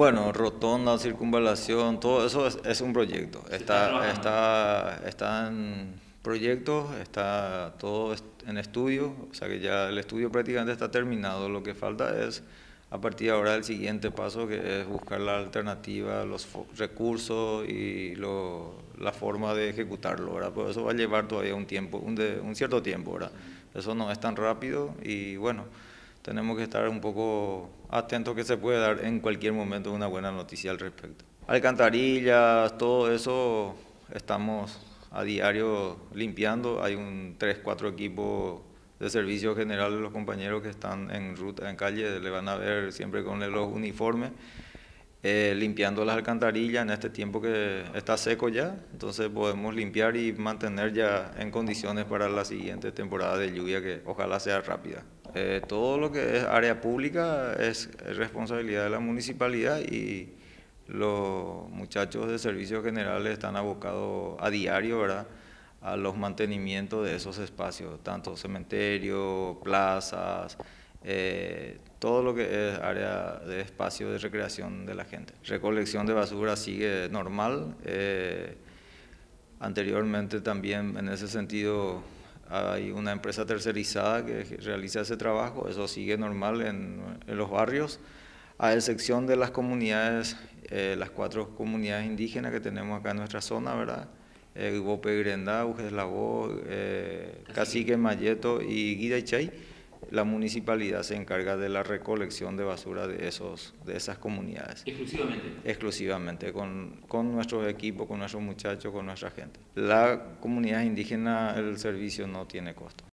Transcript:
Bueno, rotonda, circunvalación, todo eso es, un proyecto. Está, está, en proyecto, está todo en estudio, o sea que ya el estudio prácticamente está terminado. Lo que falta es, a partir de ahora, el siguiente paso, que es buscar la alternativa, los recursos y lo, la forma de ejecutarlo, ¿verdad? Pero pues eso va a llevar todavía un tiempo, un, de, un cierto tiempo, ¿verdad? Eso no es tan rápido y bueno tenemos que estar un poco atentos que se puede dar en cualquier momento una buena noticia al respecto. Alcantarillas, todo eso estamos a diario limpiando. Hay un 3-4 equipos de servicio general de los compañeros que están en ruta, en calle, le van a ver siempre con los uniformes, eh, limpiando las alcantarillas en este tiempo que está seco ya, entonces podemos limpiar y mantener ya en condiciones para la siguiente temporada de lluvia que ojalá sea rápida. Eh, todo lo que es área pública es responsabilidad de la municipalidad y los muchachos de servicios generales están abocados a diario ¿verdad? a los mantenimientos de esos espacios, tanto cementerios, plazas, eh, todo lo que es área de espacio de recreación de la gente. Recolección de basura sigue normal. Eh, anteriormente también en ese sentido hay una empresa tercerizada que realiza ese trabajo, eso sigue normal en, los barrios, a excepción de las comunidades, eh, las cuatro comunidades indígenas que tenemos acá en nuestra zona, ¿verdad? Eh, Guope Grendá, eh, Cacique Mayeto y Guida la municipalidad se encarga de la recolección de basura de, esos, de esas comunidades. ¿Exclusivamente? Exclusivamente, con, con nuestros con nuestros muchachos, con nuestra gente. La comunidad indígena, el servicio no tiene costo.